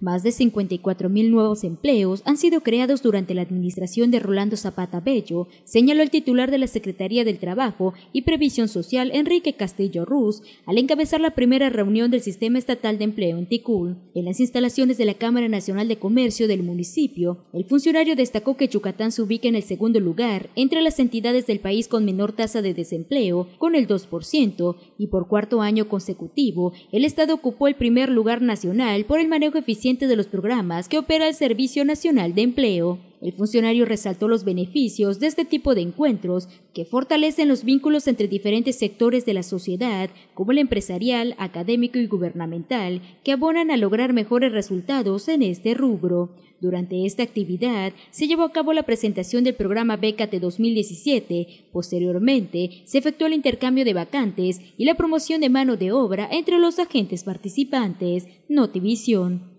Más de 54.000 nuevos empleos han sido creados durante la administración de Rolando Zapata Bello, señaló el titular de la Secretaría del Trabajo y Previsión Social, Enrique Castillo Ruz, al encabezar la primera reunión del Sistema Estatal de Empleo en Ticul. En las instalaciones de la Cámara Nacional de Comercio del municipio, el funcionario destacó que Yucatán se ubica en el segundo lugar entre las entidades del país con menor tasa de desempleo, con el 2%, y por cuarto año consecutivo, el Estado ocupó el primer lugar nacional por el manejo eficiente de los programas que opera el Servicio Nacional de Empleo. El funcionario resaltó los beneficios de este tipo de encuentros que fortalecen los vínculos entre diferentes sectores de la sociedad, como el empresarial, académico y gubernamental, que abonan a lograr mejores resultados en este rubro. Durante esta actividad se llevó a cabo la presentación del programa de 2017. Posteriormente se efectuó el intercambio de vacantes y la promoción de mano de obra entre los agentes participantes. Notivisión.